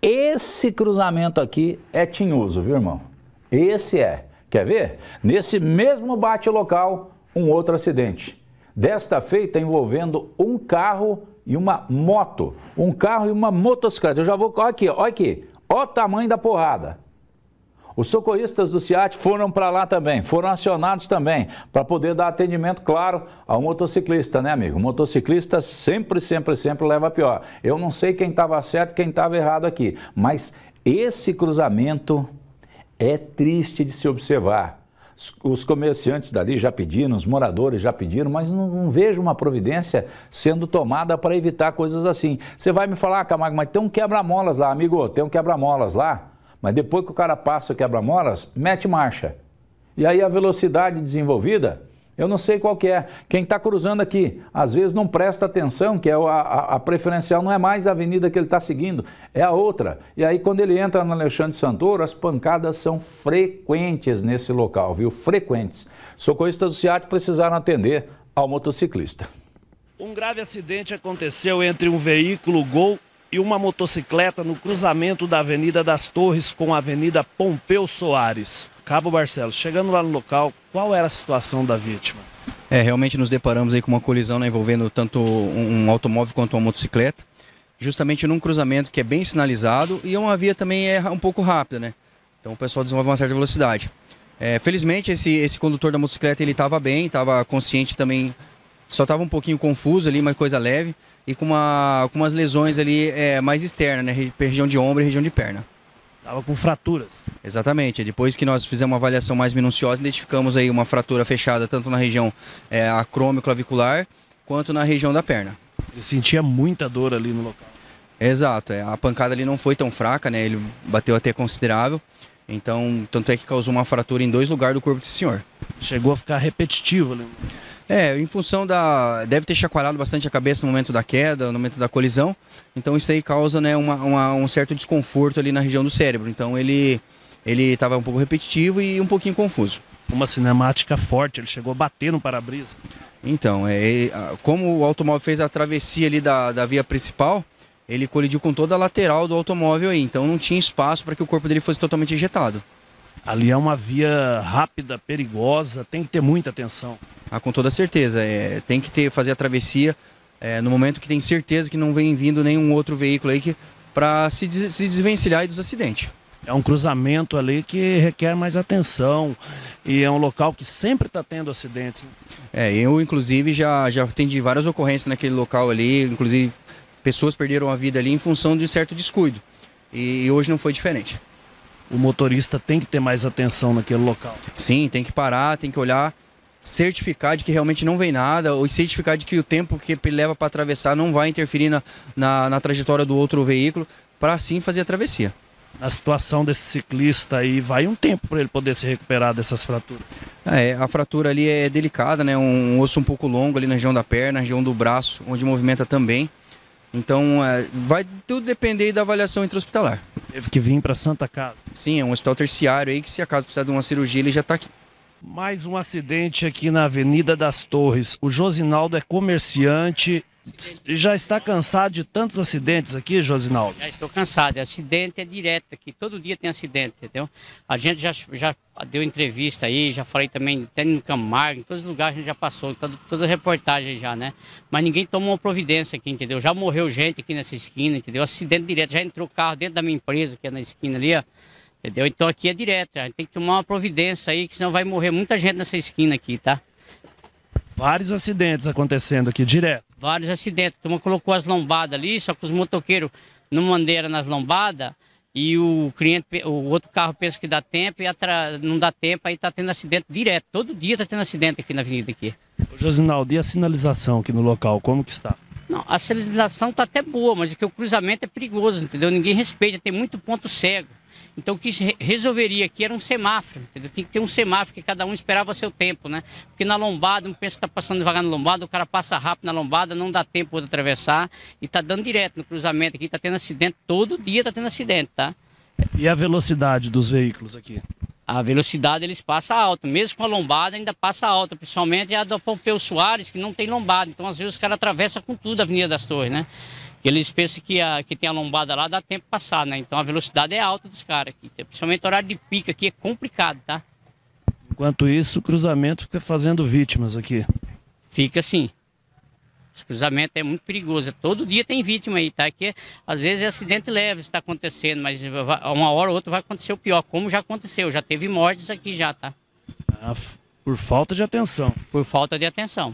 Esse cruzamento aqui é tinhoso, viu, irmão? Esse é. Quer ver? Nesse mesmo bate local, um outro acidente. Desta feita envolvendo um carro e uma moto. Um carro e uma motocicleta. Eu já vou. Olha aqui, olha aqui. Olha o tamanho da porrada. Os socorristas do SIAT foram para lá também, foram acionados também, para poder dar atendimento, claro, ao motociclista, né, amigo? O motociclista sempre, sempre, sempre leva pior. Eu não sei quem estava certo, quem estava errado aqui, mas esse cruzamento é triste de se observar. Os comerciantes dali já pediram, os moradores já pediram, mas não, não vejo uma providência sendo tomada para evitar coisas assim. Você vai me falar, ah, Camargo, mas tem um quebra-molas lá, amigo, tem um quebra-molas lá? Mas depois que o cara passa o quebra-molas, mete marcha. E aí a velocidade desenvolvida, eu não sei qual que é. Quem está cruzando aqui, às vezes não presta atenção, que é a, a, a preferencial não é mais a avenida que ele está seguindo, é a outra. E aí quando ele entra na Alexandre Santoro, as pancadas são frequentes nesse local, viu? Frequentes. Socorristas do SEAT precisaram atender ao motociclista. Um grave acidente aconteceu entre um veículo Gol e uma motocicleta no cruzamento da Avenida das Torres com a Avenida Pompeu Soares. Cabo Barcelos, chegando lá no local, qual era a situação da vítima? É, realmente nos deparamos aí com uma colisão né, envolvendo tanto um automóvel quanto uma motocicleta, justamente num cruzamento que é bem sinalizado e é uma via também é um pouco rápida, né? Então o pessoal desenvolve uma certa velocidade. É, felizmente esse, esse condutor da motocicleta ele estava bem, estava consciente também só estava um pouquinho confuso ali, mas coisa leve. E com, uma, com umas lesões ali é, mais externas, né? Região de ombro e região de perna. Estava com fraturas. Exatamente. Depois que nós fizemos uma avaliação mais minuciosa, identificamos aí uma fratura fechada tanto na região é, acrômio-clavicular quanto na região da perna. Ele sentia muita dor ali no local. Exato, é. a pancada ali não foi tão fraca, né? Ele bateu até considerável. Então, tanto é que causou uma fratura em dois lugares do corpo desse senhor. Chegou a ficar repetitivo ali. Né? É, em função da. Deve ter chacoalhado bastante a cabeça no momento da queda, no momento da colisão. Então isso aí causa né, uma, uma, um certo desconforto ali na região do cérebro. Então ele ele estava um pouco repetitivo e um pouquinho confuso. Uma cinemática forte, ele chegou a bater no para-brisa. Então, é, como o automóvel fez a travessia ali da, da via principal, ele colidiu com toda a lateral do automóvel aí, então não tinha espaço para que o corpo dele fosse totalmente ejetado. Ali é uma via rápida, perigosa, tem que ter muita atenção. Ah, com toda certeza. É, tem que ter, fazer a travessia é, no momento que tem certeza que não vem vindo nenhum outro veículo aí para se, des se desvencilhar dos acidentes. É um cruzamento ali que requer mais atenção e é um local que sempre está tendo acidentes. Né? É, eu inclusive já, já atendi várias ocorrências naquele local ali, inclusive pessoas perderam a vida ali em função de um certo descuido. E, e hoje não foi diferente. O motorista tem que ter mais atenção naquele local. Sim, tem que parar, tem que olhar certificar de que realmente não vem nada, ou certificar de que o tempo que ele leva para atravessar não vai interferir na, na, na trajetória do outro veículo, para assim fazer a travessia. A situação desse ciclista aí, vai um tempo para ele poder se recuperar dessas fraturas. É, a fratura ali é delicada, né? Um osso um pouco longo ali na região da perna, na região do braço, onde movimenta também. Então, é, vai tudo depender da avaliação intra-hospitalar. Teve que vir para Santa Casa. Sim, é um hospital terciário aí que se acaso precisar de uma cirurgia, ele já está aqui. Mais um acidente aqui na Avenida das Torres. O Josinaldo é comerciante. Já está cansado de tantos acidentes aqui, Josinaldo? Já estou cansado. Acidente é direto aqui. Todo dia tem acidente, entendeu? A gente já, já deu entrevista aí, já falei também, até no Camargo, em todos os lugares a gente já passou, toda, toda reportagem já, né? Mas ninguém tomou uma providência aqui, entendeu? Já morreu gente aqui nessa esquina, entendeu? Acidente direto. Já entrou carro dentro da minha empresa, que é na esquina ali, ó. Entendeu? Então aqui é direto, a gente tem que tomar uma providência aí, que senão vai morrer muita gente nessa esquina aqui, tá? Vários acidentes acontecendo aqui, direto. Vários acidentes. Toma colocou as lombadas ali, só que os motoqueiros não mandaram nas lombadas e o cliente, o outro carro pensa que dá tempo e atra... não dá tempo, aí tá tendo acidente direto. Todo dia tá tendo acidente aqui na avenida aqui. Josinaldo, e a sinalização aqui no local, como que está? Não, a sinalização tá até boa, mas o cruzamento é perigoso, entendeu? Ninguém respeita, tem muito ponto cego. Então o que resolveria aqui era um semáforo, entendeu? Tem que ter um semáforo que cada um esperava seu tempo, né? Porque na lombada, um pensa que está passando devagar na lombada, o cara passa rápido na lombada, não dá tempo de atravessar e tá dando direto no cruzamento aqui, tá tendo acidente, todo dia tá tendo acidente, tá? E a velocidade dos veículos aqui? A velocidade eles passam alto, mesmo com a lombada ainda passa alto, principalmente a do Pompeu Soares, que não tem lombada, então às vezes o cara atravessa com tudo a Avenida das Torres, né? Eles pensam que, a, que tem a lombada lá, dá tempo passar, né? Então a velocidade é alta dos caras aqui. Principalmente o horário de pico aqui é complicado, tá? Enquanto isso, o cruzamento fica fazendo vítimas aqui. Fica assim. Os cruzamento é muito perigoso. Todo dia tem vítima aí, tá? É que às vezes é acidente leve está acontecendo, mas uma hora ou outra vai acontecer o pior, como já aconteceu. Já teve mortes aqui já, tá? Ah, por falta de atenção. Por falta de atenção.